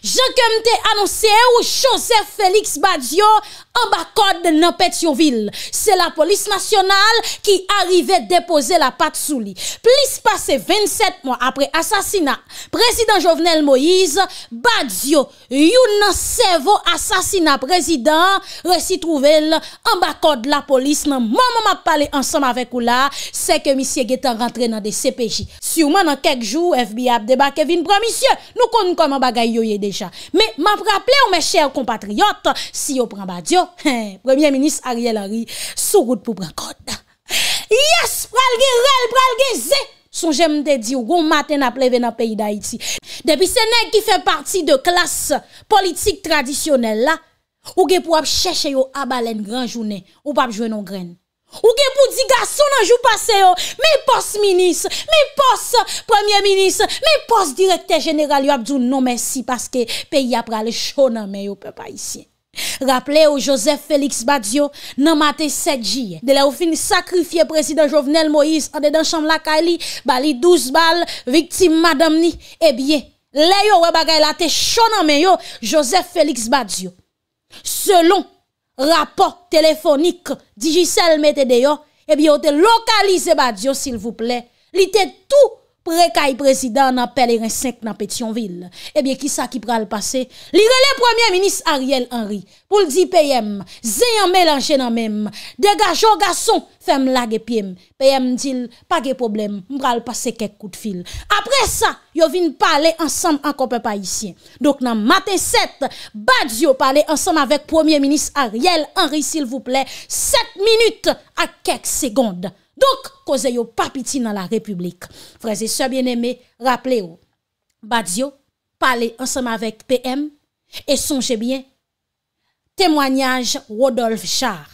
Jean Kemte annonsè ou Joseph Félix Badzio ambakode nan Petyovil. Se la polis nasyonal ki arrivè depose la pat souli. Plis pase 27 moun apre asasina, Prezident Jovenel Moïse Badzio younan sevo asasina. Prezident resi trouvel ambakode la polis. Nan non, moun moun ap pale ansanm avek ou la, se ke misye getan rentre nan de CPJ. Si ou man an kek jou, FB ap deba kevin pramisyon, nou kon kon man bagay yo ye deja. Me, ma praple ou me chèr kompatriyot, si yo pran badyon, premier-ministre Ariel Ari, sou gout pou pran kota. Yes, pralge rel, pralge zè, son jèm te di ou goun maten ap leve nan peyi da iti. Depi se nèk ki fè parti de klas politik tradisyonel la, ou ge pou ap chèche yo abalen granjounen, ou pa ap jwenon gren. Ou gen pou di gason anjou pase yo Me pos minis Me pos premier minis Me pos direkte general yo Abdoun Non mersi paske peyi apra le chonan Men yo pe pa isi Raple yo Josef Felix Badiou Nan mate 7jiye De la ou fin sakrifye prezident Jovenel Moïse Ande dan chanm lakay li Bali 12 bal, viktim madam ni E eh bie le yo we bagay late chonan Men yo Josef Felix Badiou Selon Rapport telefonik digisel mette deyo E eh bi yo te lokalize ba Diyo sil vouple Li te tou Preka yi prezidant nan peler en synk nan Petionville. Ebyen, eh ki sa ki pral pase? Lire le premier minis Ariel Henry. Poul di peyem, zeyan melanje nan mem. Dega jo gason, fem lage peyem. Peyem dil, pa ge problem, mbral pase kek kout fil. Apre sa, yo vin pale ansam anko pe pa isyen. Dok nan mate set, bad yo pale ansam avek premier minis Ariel Henry, sil vouple. Set minute a kek segonde. Tok koze yo papiti nan la republik. Freze, se bieneme, rappele yo. Badiou, pale ansam avek PM, e sonje bien, temwanyaj Rodolphe Char.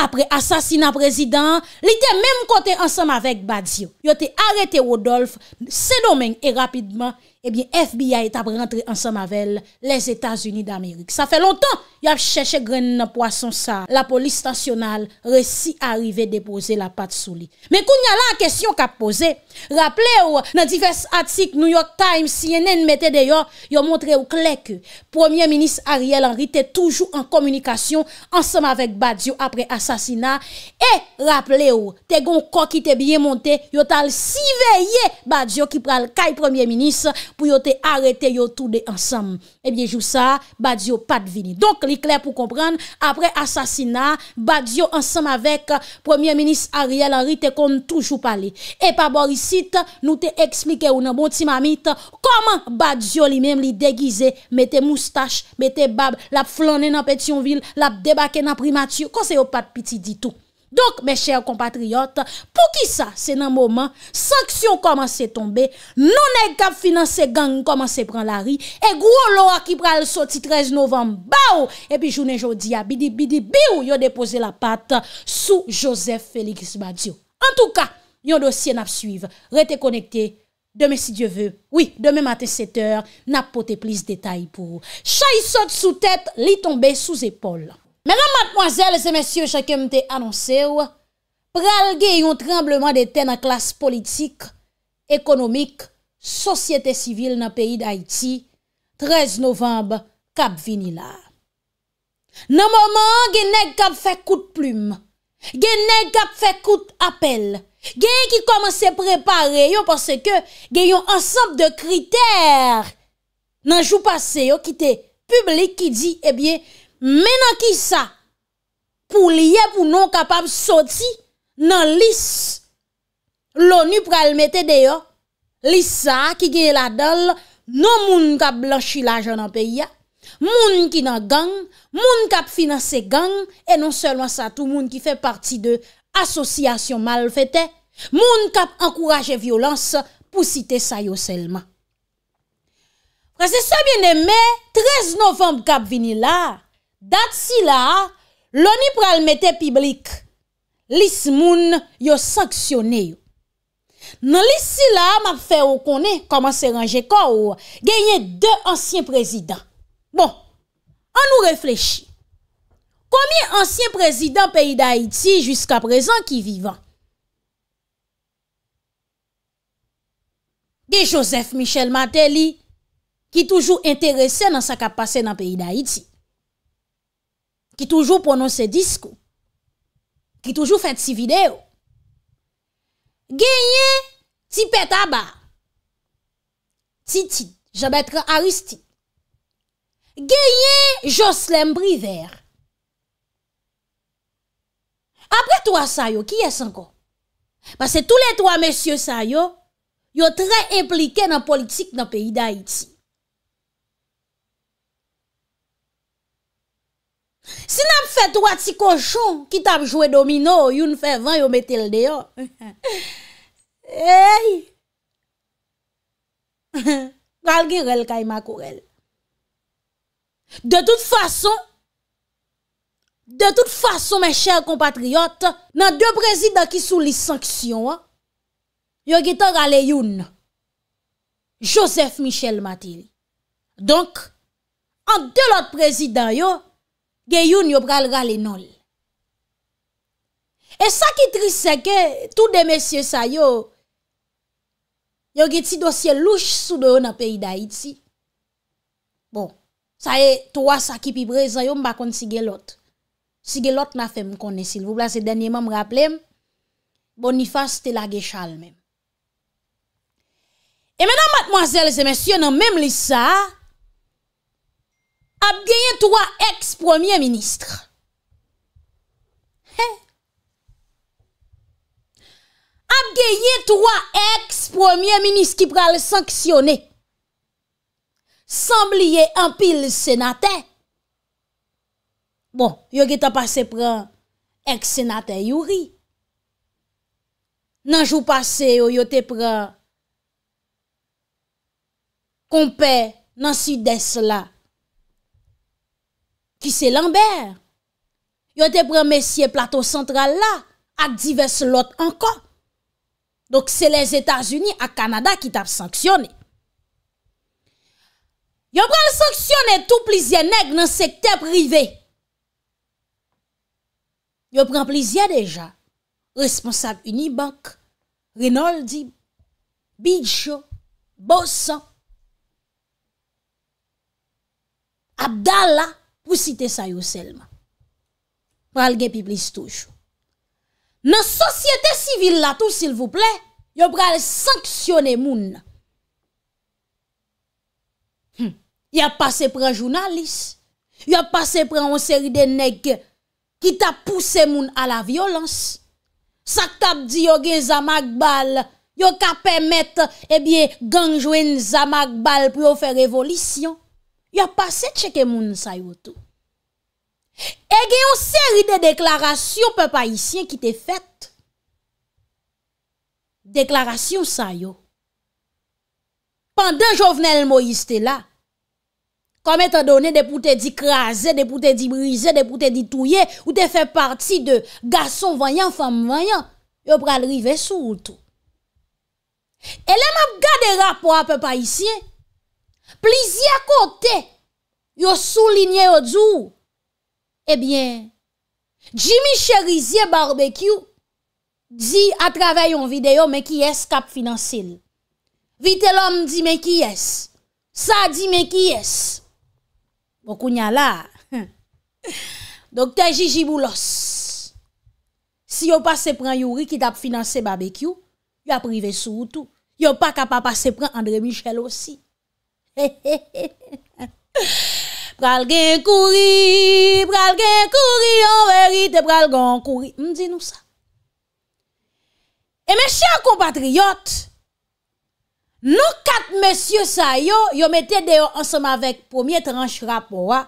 Apre asasina prezident, li te menm kote ansam avek Badiou. Yo te arete Rodolphe, se domen e rapidman, Eh FBI et ap rentre ansem avel les Etats-Unis d'Amerik. Sa fè lontan y ap chèche gren nan poason sa. La polis tansyonal resi arive depose la pat souli. Men kou nyala an kesyon kap pose, rappele ou nan divers atik New York Times, CNN mette deyo, yo montre ou klek, Premier Minis Ariel Henry te toujou an komunikasyon ansem avek Badiou apre asasina, e rappele ou, te gon koki te bie monte, yo tal si veye Badiou ki pral kay Premier Minis, pou yo te arete yo tout de ansam. Ebyen eh jou sa, Badiou pat vini. Donk, li kler pou kompran, apre asasina, Badiou ansam avek Premier Minist Ariel Henry te kon toujou pale. E pa borisit, nou te eksmike ou nan boti mamit, koman Badiou li menm li degize, mette moustache, mette bab, lap flanen ap etion vil, lap debake nap primatiyo, kon se yo pat piti ditou. Donk, me chèr kompatriot, pou ki sa, se nan mouman, sanksyon koman se tombe, nonè gap finanse gang koman se pran la ri, e gwo lo a ki pral soti 13 novem, ba ou, e pi jounè joudia, bidibidibiu, yo depose la pat sou Joseph Félix Badiou. En tou ka, yon dosye nap suive, rete konekte, deme si dieu ve, oui, deme matè setèr, nap pote plis detay pou ou. Chay sot sou tèt, li tombe sou zépol. Menan matmoazèl, zè mèsyè, chakèm te anonsè wè, pral gen yon trembleman de ten a klas politik, ekonomik, sosyete sivil nan peyi d'Haïti, 13 novemb, kap vinila. Nan mouman, gen nèk kap fè kout ploum, gen nèk kap fè kout apel, gen yon ki komanse preparè yo, porsè ke gen yon ansap de kriter nan jou pasè yo, ki te publik ki di, ebyen, eh Mè nan ki sa pou liye pou nou kapap soti nan lis louni pralmete deyo. Lis sa ki geye la dal nou moun kap blanchi la janan peya. Moun ki nan gang, moun kap finanse gang. E non selwa sa tou moun ki fe parti de asosyasyon mal fete. Moun kap ankouraje violans pou site sa yo selman. Prese sa biene me, 13 novemb kap vini la. Dat si la, louni pralmete piblik, lis moun yo sanksyone yo. Nan lis si la, map fe ou konen, koman se range kon ou, genye de ansyen prezident. Bon, an nou reflechi. Komi ansyen prezident peyi da Haiti jiska prezan ki vivan? Genye Joseph Michel Mateli, ki toujou interese nan sa kap pase nan peyi da Haiti. Ki toujou ponon se disko. Ki toujou fèt si video. Genye Tipe Taba. Titi, jabetre Aristide. Genye Joslem Brivert. Apre to a sayo, ki yè san kon? Basè tou le to a mesye sayo, yo trè implike nan politik nan peyi da Haiti. Sin ap fè tou at si koujou, kit ap jwè domino, yon fè vè yon metel de yon. Eyy! Kal girel kay makourel. De tout fason, de tout fason, mè chèr kompatriot, nan dè prezident ki sou li sanksyon, yon ki tè rale yon, Joseph Michel Matil. Donk, an dè lòt prezident yon, Geyoun yo pral rale nol. E sakitris seke, tout de mesye sa yo, yo geti dosye louch sou do yo na peyi da iti. Bon, sa ye, towa sakipi breza yo mbakon si gelot. Si gelot na fem konesil. Vou bla se denye ma mraplem, bonifas te la gechal mem. E menan matmoazel se mesye nan mem lis sa, ap geye 3 ex-premier ministre, ap geye 3 ex-premier ministre ki pral sanksyone, sambliye empil senate, bon, yo ge ta pase pran ex-senate yuri, nan jou pase yo yo te pran kompe nan sudès la, ki se Lambert. Yo te pren mesye plateau central la, ak divers lot ankon. Dok se les Etats-Unis ak Kanada ki tap sanksyone. Yo pren sanksyone tout plizye neg nan sekte privé. Yo pren plizye deja responsable Unibank, Rinaldi, Bicho, Bosan, Abdallah, Pousite sa yo selman. Pral gen piplis toujou. Nan sosyete sivil la tou, sil vouple, yo pral sanksyone moun. Hmm. Yo ap pase pre jounalis. Yo ap pase pre an seri de neg ki ta pousse moun a la violans. Sak tap di yo gen zamak bal, yo kap emet, ebye, eh gen jwen zamak bal pou yo fè revolisyon. yo pase tcheke moun sa yo tou. Ege yo seri de deklarasyon pe pa isyen ki te fet. Deklarasyon sa yo. Pandan jo vnen el mo yiste la, kome te donen de pou te di kraze, de pou te di brize, de pou te di touye, ou te fe parti de gason vanyan, fam vanyan, yo pralrive sou ou tou. E lem ap gade rap po a pe pa isyen, plizi akote yo sou linye yo djou ebyen Jimmy Cherizier Barbecue di a travè yon videyo Mekiyes Kap Finansil vite lom di Mekiyes sa di Mekiyes mokounya bon, la Dr. Gigi Boulos si yo pa se pran yori ki tap Finansil Barbecue yo aprive sou ou tou yo pa kap apa se pran André Michel osi Pral gen kouri Pral gen kouri Pral gen kouri M di nou sa E men chan compatriot Nou kat mesye sa yo Yo mette deyo ansama vek Premier tranche rap po wa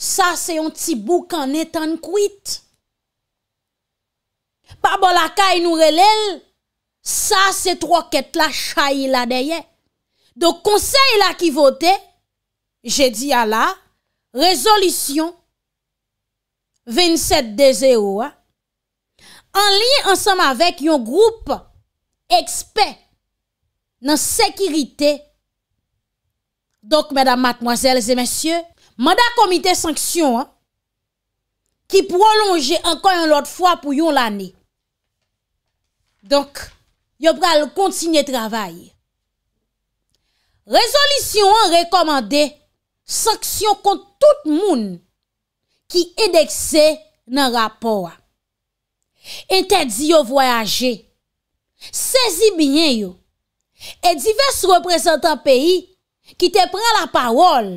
Sa se yon ti bou Kan etan kwit Pa bol akay nou relel Sa se troket la chayi la deye Do konsey la ki vote, jè di ala, rezolisyon 27-2-0, an liye ansam avek yon group ekspe nan sekirite. Dok, mèdam matmoazèl zè mèsyè, mèda komite sanksyon ki prolonje anka yon lot fwa pou yon lani. Dok, yon pral kontsigne travayi. Rezolisyon an rekomande sanksyon kont tout moun ki edekse nan rapor an. Ente di yo voyaje, sezi binyen yo, e divers reprezentant peyi ki te pre la parol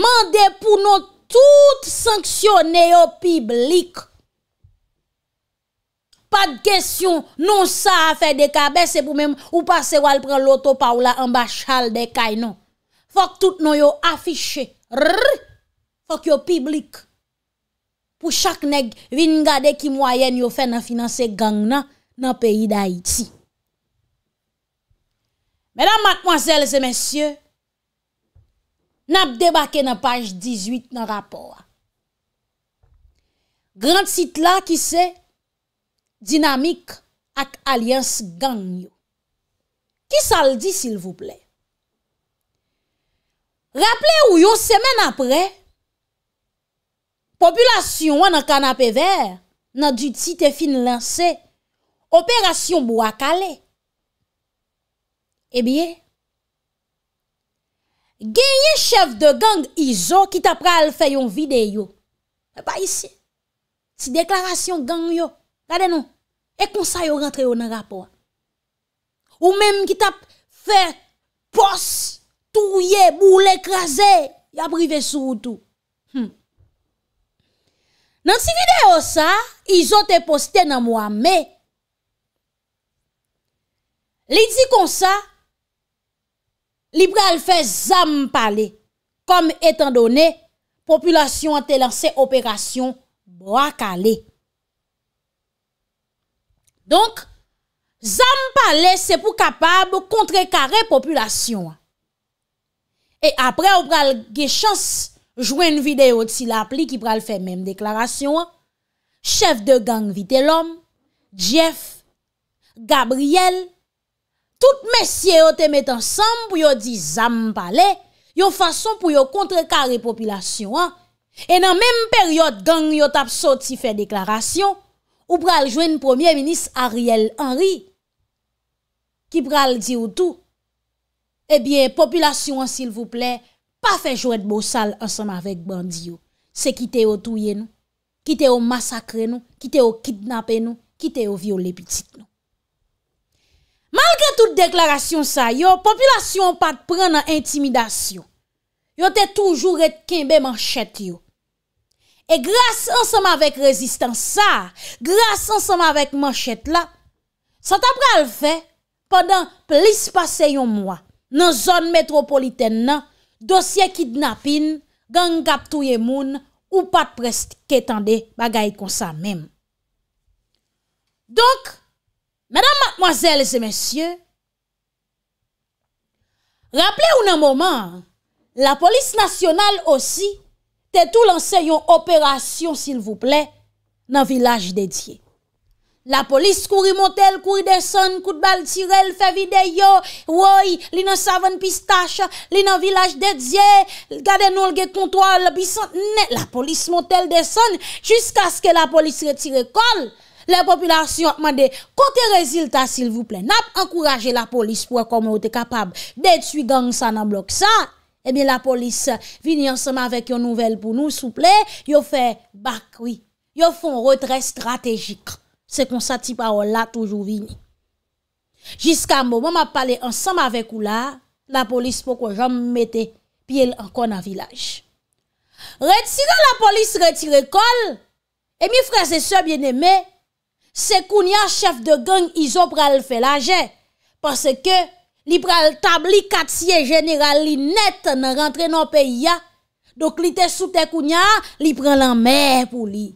mande pou nou tout sanksyon yo piblik pad kesyon nou sa a fe deka, besè pou mèm ou pase wal pren loto pa ou la ambachal dekay nou. Fok tout nou yo afiche, rrrr, fok yo piblik, pou chak neg vingade ki mwayen yo fe nan finanse gang nan, nan peyi d'Haïti. Mèdam, matmoazèl, zè mèsyè, nap debake nan paj 18 nan rapor. Grand sit la ki se, Dinamik ak alians gang yo. Ki sa l di s'il vous plè? Rappele ou yo semen apre? Populasyon wè nan kanapè ver, nan djiti te fin lansè. Operasyon bou ak ale. Ebyè? Eh genye chef de gang Izo ki ta pral fè yon vide yo. Mè pa isè. Ti deklarasyon gang yo. Gade nou? Gade nou? E kon sa yo rentre yo nan rapor. Ou menm ki tap fè pos touye mou lè krasè. Ya brive sou tou. Nan si videyo sa, izote poste nan mou amè. Li di kon sa, liberal fè zampale. Kom etan donè, populasyon an te lanse operasyon boakale. Donk, zanm pale se pou kapab kontre kare populasyon an. E apre ou pral ge chans jwen videyo ti la pli ki pral fe menm deklarasyon an. Chef de gang Vitellom, Jeff, Gabriel, tout mesye yo te met ansam pou yo di zanm pale, yo fason pou yo kontre kare populasyon an. E nan menm peryot gang yo tap so ti fe deklarasyon, ou pral jwen premier minis Ariel Henry, ki pral di ou tou, ebyen, populasyon, s'il vous plè, pa fè jwèd bousal ansan avèk bandi yo, se kite yo touye nou, kite yo masakre nou, kite yo kidnapè nou, kite yo viole pitit nou. Malke tout deklarasyon sa yo, populasyon pat pran an intimidasyon. Yo te toujou ret kinbe manchet yo. E grase ansem avèk rezistan sa, grase ansem avèk manchet la, sa tapra al fè, padan plis pase yon mwa, nan zon metropoliten nan, dosye kidnapin, gangap touye moun, ou pat prest kètande bagay konsa men. Donk, madame, mademoiselles et messieurs, rappele ou nan mouman, la polis nasyonal osi, Te tou lan se yon operasyon, s'il vous plè, nan vilaj dedye. La polis kouri motel, kouri deson, kout bal tirel, fe videyo, woy, li nan savan pistache, li nan vilaj dedye, gade nou lge kontwa, la bisan, ne. La polis motel deson, jiska skè la polis retire kol, la populasyon mande, kote rezilta, s'il vous plè. Nap, ankuraje la polis pou akome ou te kapab detuigan sa nan blok sa. E eh mi la polis vini ansama avèk yo nouvel pou nou souple, yo fè bakwi, yo fè un retre strategik, se kon sati pa ou la toujou vini. Jiska mou, mou m ap pale ansama avèk ou la, la polis poko jom mette pièl an kon an vilaj. Retire la polis, retire kol, e mi freze se bien eme, se koun ya chef de gang, izo pral fè la jè, pase ke, Li prel tabli katsiye general li net nan rentre nan peya. Dok li te soute kounya, li prel nan mer pou li.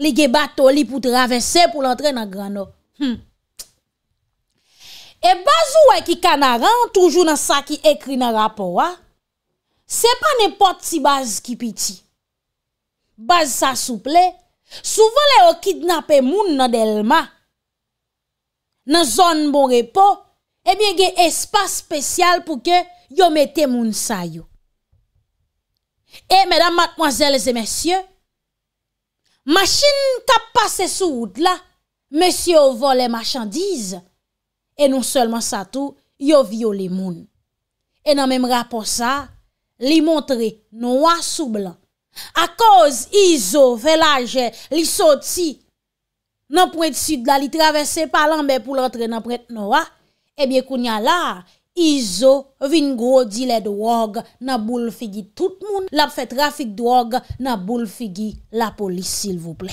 Li ge bato li pou travese pou rentre nan grano. Hmm. E bazou wè ki kanaran, toujou nan sa ki ekri nan rapo wè. Se pa ne pot si baz kipiti. Baz sa souple. Souven le o kidnapè moun nan delma. Nan zon bon repo. Ebyen eh gen espas spesyal pou ke yo mette moun sa yo. E, mèdam, matmoazèlese, mèsyè, machin tap pase sou woud la, mèsyè yo volè machandiz, e nou solman sa tou, yo viole moun. E nan mèm rapò sa, li montre noua sou blan. A koz, izo, velaje, li sot si, nan pwèd sud la, li travesse palanbe pou l'otre nan pwèd noua, Ebyè kou nya la, izo vingou di le drog na boule figi tout moun la pou fè trafik drog na boule figi la polis sil vouple.